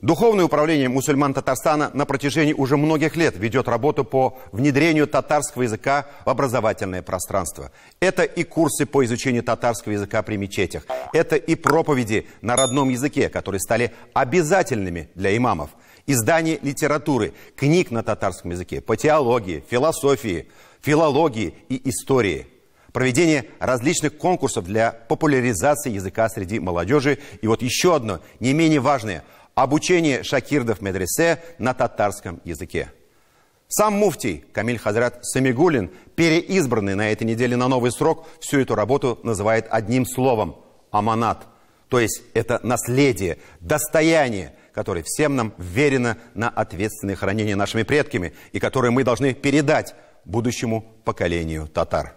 Духовное управление мусульман Татарстана на протяжении уже многих лет ведет работу по внедрению татарского языка в образовательное пространство. Это и курсы по изучению татарского языка при мечетях, это и проповеди на родном языке, которые стали обязательными для имамов, издание литературы, книг на татарском языке по теологии, философии, филологии и истории – проведение различных конкурсов для популяризации языка среди молодежи. И вот еще одно, не менее важное – обучение шакирдов медресе на татарском языке. Сам муфтий Камиль Хазрат Самигулин, переизбранный на этой неделе на новый срок, всю эту работу называет одним словом – аманат. То есть это наследие, достояние, которое всем нам верено на ответственное хранение нашими предками и которое мы должны передать будущему поколению татар.